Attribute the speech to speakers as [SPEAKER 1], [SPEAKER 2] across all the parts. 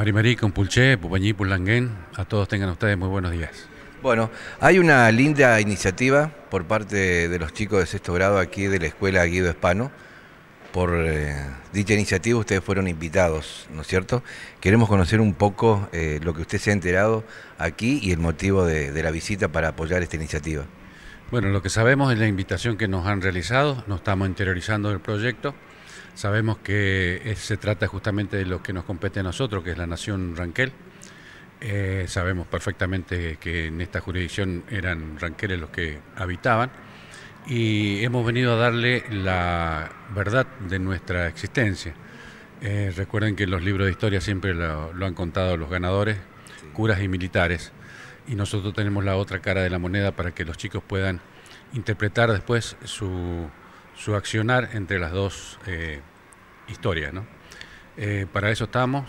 [SPEAKER 1] Marimarí, Compulché, Pupañí, Pulanguén, a todos tengan ustedes muy buenos días.
[SPEAKER 2] Bueno, hay una linda iniciativa por parte de los chicos de sexto grado aquí de la Escuela Guido Hispano. Por eh, dicha iniciativa ustedes fueron invitados, ¿no es cierto? Queremos conocer un poco eh, lo que usted se ha enterado aquí y el motivo de, de la visita para apoyar esta iniciativa.
[SPEAKER 1] Bueno, lo que sabemos es la invitación que nos han realizado, nos estamos interiorizando del proyecto. Sabemos que eh, se trata justamente de lo que nos compete a nosotros, que es la Nación Ranquel. Eh, sabemos perfectamente que en esta jurisdicción eran ranqueles los que habitaban y hemos venido a darle la verdad de nuestra existencia. Eh, recuerden que los libros de historia siempre lo, han contado los ganadores, curas y militares, y nosotros tenemos la otra cara de la moneda para que los chicos puedan interpretar después su, su accionar entre las dos eh, historias. Eh, para eso estamos,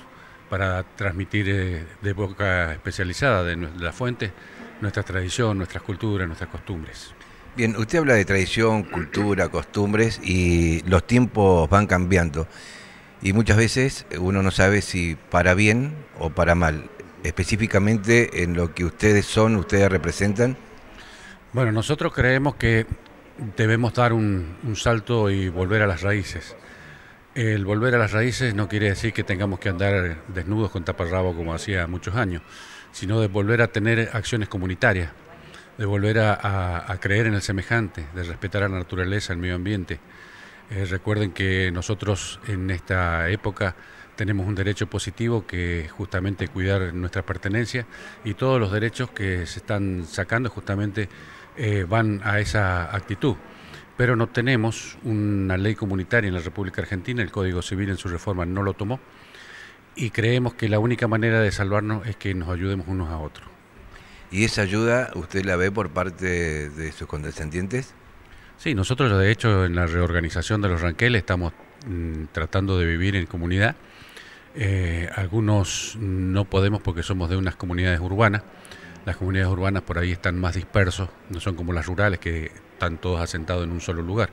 [SPEAKER 1] para transmitir eh, de boca especializada de, de fuente fuentes nuestra tradición, nuestras culturas, nuestras costumbres.
[SPEAKER 2] Bien, usted habla de tradición, cultura, costumbres y los tiempos van cambiando. Y muchas veces uno no sabe si para bien o para mal. Específicamente en lo que ustedes son, ustedes representan.
[SPEAKER 1] Bueno, nosotros creemos que debemos dar un, salto y volver a las raíces. El volver a las raíces no quiere decir que tengamos que andar desnudos con taparrabo como hacía muchos años, sino de volver a tener acciones comunitarias, de volver a, creer en el semejante, de respetar a la naturaleza, el medio ambiente. Eh, recuerden que nosotros en esta época tenemos un derecho positivo que es justamente cuidar nuestra pertenencia y todos los derechos que se están sacando justamente eh, van a esa actitud. Pero no tenemos una ley comunitaria en la República Argentina, el Código Civil en su reforma no lo tomó, y creemos que la única manera de salvarnos es que nos ayudemos unos a otros. ¿Y esa ayuda usted la ve por
[SPEAKER 2] parte de sus condescendientes? Sí,
[SPEAKER 1] nosotros de hecho en la reorganización de los ranqueles estamos mm, tratando de vivir en comunidad. Eh, algunos no podemos porque somos de unas comunidades urbanas, las comunidades urbanas por ahí están más dispersos, no son como las rurales que están todos asentados en un solo lugar.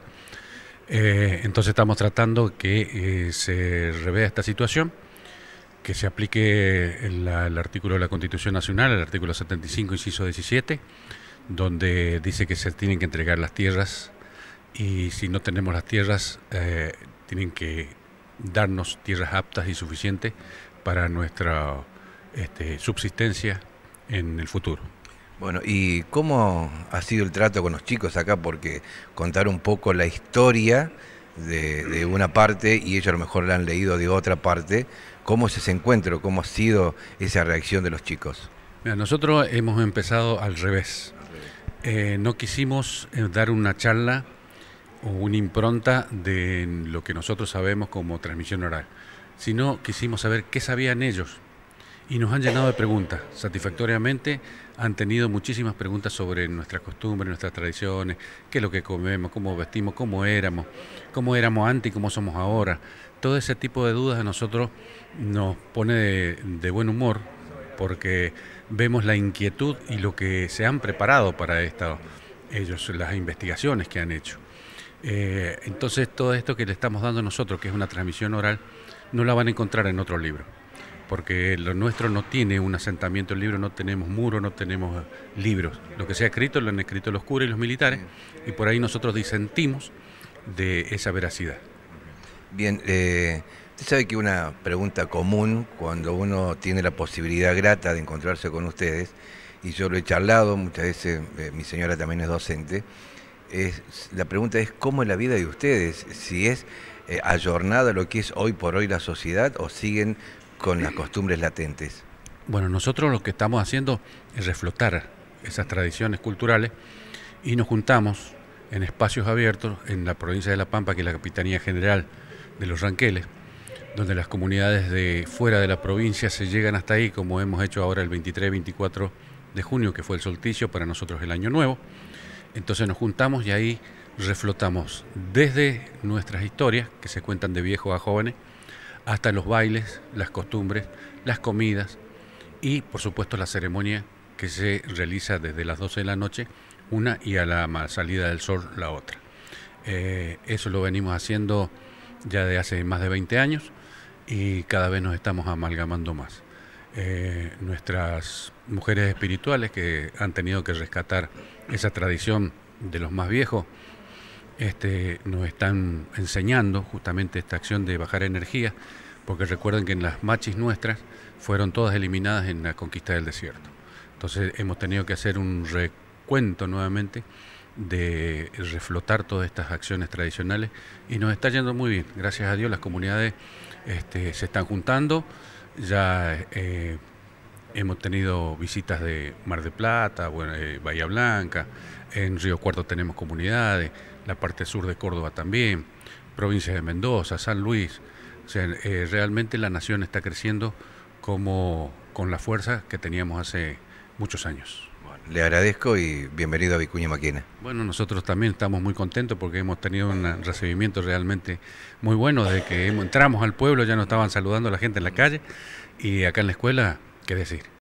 [SPEAKER 1] Eh, entonces estamos tratando que eh, se revea esta situación, que se aplique el, artículo de la Constitución Nacional, el artículo 75, inciso 17, donde dice que se tienen que entregar las tierras y si no tenemos las tierras, eh, tienen que darnos tierras aptas y suficientes para nuestra
[SPEAKER 2] este, subsistencia en el futuro. Bueno, ¿y cómo ha sido el trato con los chicos acá? Porque contar un poco la historia de, una parte y ellos a lo mejor la han leído de otra parte, ¿cómo es ese encuentro? ¿Cómo ha sido esa reacción de los chicos?
[SPEAKER 1] nosotros hemos empezado al revés. Eh, no quisimos eh, dar una charla o una impronta de lo que nosotros sabemos como transmisión oral, sino quisimos saber qué sabían ellos y nos han llenado de preguntas, satisfactoriamente. Han tenido muchísimas preguntas sobre nuestras costumbres, nuestras tradiciones, qué es lo que comemos, cómo vestimos, cómo éramos, cómo éramos antes y cómo somos ahora. Todo ese tipo de dudas a nosotros nos pone de, buen humor porque vemos la inquietud y lo que se han preparado para esto, ellos, las investigaciones que han hecho. Eh, entonces todo esto que le estamos dando nosotros, que es una transmisión oral, no la van a encontrar en otro libro porque lo nuestro no tiene un asentamiento libre, no tenemos muro, no tenemos eh, libros. Lo que se ha escrito lo han escrito los curas y los militares, y por ahí nosotros disentimos de esa veracidad.
[SPEAKER 2] Bien, eh, usted sabe que una pregunta común, cuando uno tiene la posibilidad grata de encontrarse con ustedes, y yo lo he charlado muchas veces, eh, mi señora también es docente, es, la pregunta es cómo es la vida de ustedes, si es eh, ayornada lo que es hoy por hoy la sociedad o siguen con las costumbres latentes?
[SPEAKER 1] Bueno, nosotros lo que estamos haciendo es reflotar esas tradiciones culturales y nos juntamos en espacios abiertos en la provincia de La Pampa, que es la Capitanía General de los Ranqueles, donde las comunidades de fuera de la provincia se llegan hasta ahí, como hemos hecho ahora el 23-24 de junio, que fue el solsticio para nosotros el año nuevo. Entonces nos juntamos y ahí reflotamos desde nuestras historias, que se cuentan de viejos a jóvenes, hasta los bailes, las costumbres, las comidas y por supuesto la ceremonia que se realiza desde las 12 de la noche una y a la salida del sol la otra. Eh, eso lo venimos haciendo ya de hace más de 20 años y cada vez nos estamos amalgamando más. Eh, nuestras mujeres espirituales que han tenido que rescatar esa tradición de los más viejos este, nos están enseñando justamente esta acción de bajar energía, porque recuerden que en las machis nuestras fueron todas eliminadas en la conquista del desierto. Entonces hemos tenido que hacer un recuento nuevamente de reflotar todas estas acciones tradicionales y nos está yendo muy bien. Gracias a Dios las comunidades este, se están juntando, ya eh, hemos tenido visitas de Mar de Plata, eh, Bahía Blanca, en Río Cuarto tenemos comunidades, la parte sur de Córdoba también, provincia de Mendoza, San Luis. O sea, eh, realmente la nación está creciendo como con la fuerza que teníamos hace muchos años. le agradezco y bienvenido a Vicuña Maquina. Bueno, nosotros también estamos muy contentos porque hemos tenido un recibimiento realmente muy bueno desde que entramos al pueblo, ya nos estaban saludando la gente en la calle y acá en la escuela, qué decir.